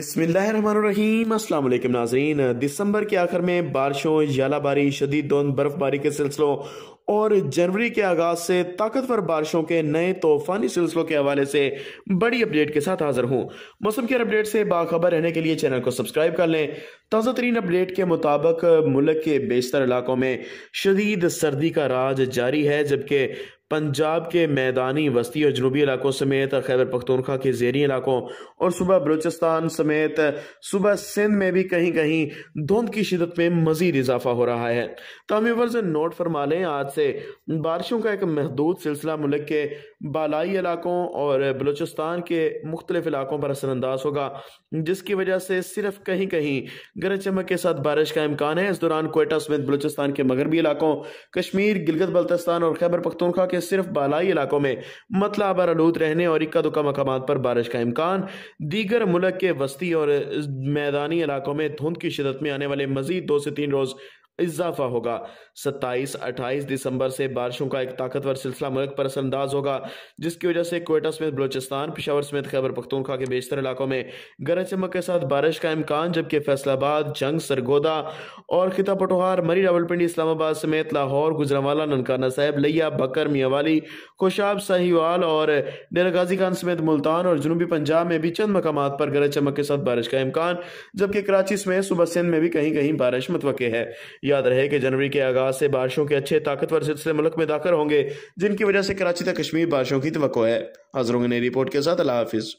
अस्सलाम वालेकुम नाजरीन दिसंबर के आखिर में बारिशों झालाबारी शदीद दोन बर्फबारी के सिलसिलों और जनवरी के आगाज से ताकतवर बारिशों के नए तूफानी सिलसिलों के हवाले से बड़ी अपडेट के साथ हाजिर हूँ मौसम के अपडेट से बाखबर रहने के लिए चैनल को सब्सक्राइब कर लें ताज़ा तरीन अपडेट के मुताबिक मुल्क के बेशतर इलाकों में शदीद सर्दी का राज जारी है जबकि पंजाब के मैदानी वस्ती और जनूबी इलाकों समेत खैबर पख्तूनखा के जेरी इलाकों और सुबह बलूचिस्तान समेत सुबह सिंध में भी कहीं कहीं धुंध की शिदत में मजीद इजाफा हो रहा है तमीवर्ज नोट फरमा लें आज से बारिशों का एक महदूद सिलसिला मुल्क के बालाई इलाकों और बलूचिस्तान के मुख्तलिफ इलाकों पर असरअंदाज होगा जिसकी वजह से सिर्फ कहीं कहीं गरज चमक के साथ बारिश का इम्कान है इस दौरान कोयटा समेत बलूचिस्तान के मगरबी इलाकों कश्मीर गिलगित बल्तिस्तान और खैबर पख्तूनखा के सिर्फ बालाई इलाकों में मतला आलूद रहने और इक्का दुक्का मकाम पर बारिश का इम्कान दीगर मुल्क के वस्ती और मैदानी इलाकों में धुंध की शिदत में आने वाले मजीद दो से तीन रोज़ इजाफा होगा 27 28 दिसंबर से बारिशों का एक ताकतवर सिलसिला मुल्क पर असरअंदाज होगा जिसकी वजह से कोयटा समेत बलोचिस्तान पिशावर समेत खैबर पख्तूनखा के बेशतर इलाकों में गरज चमक के साथ बारिश का इम्कान जबकि फैसलाबाद जंग सरगोदा और खिता पटोहार मरी रावलपिंडी इस्लामाबाद समेत लाहौर गुजरावाला ननकाना साहब लिया बकर मियावाली खुशाब साहिवाल और डेरा गाजी खान समेत मुल्तान और जनूबी पंजाब में भी चंद मकाम पर गरज चमक के साथ बारिश का इम्कान जबकि कराची समेत सुबह सिंध में भी कहीं कहीं बारिश मतवे है याद रहे कि जनवरी के आगाज से बारिशों के अच्छे ताकतवर सिलसिले मुल्क में दाखिल होंगे जिनकी वजह से कराची तक कश्मीर बारिशों की तो है हाजिर होंगे नई रिपोर्ट के साथ अल्लाह हाफिज़